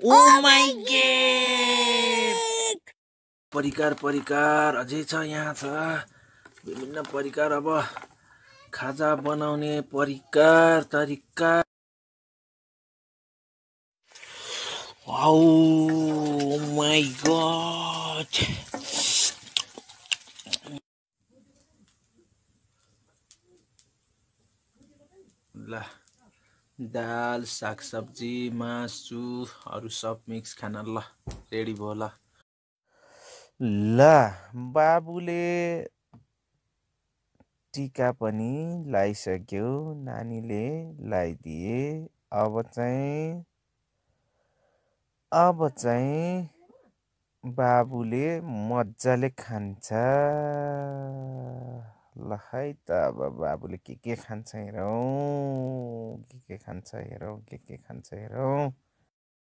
Oh oh परिकार परिकार अझै छ यहाँ छ विभिन्न परिकार अब खाजा बनाउने परिकार तरिका माई गड oh ल दाल सागसब्जी मासुहरू सब मिक्स खान ल रेडी भयो ल ल बाबुले टिका पनि लगाइसक्यो नानीले लगाइदिए अब चाहिँ अब चाहिँ बाबुले मजाले खान्छ ल है त अब बाबुले के के खान्छ हेरौँ खान्छ हेरौँ के के खान्छ हेरौँ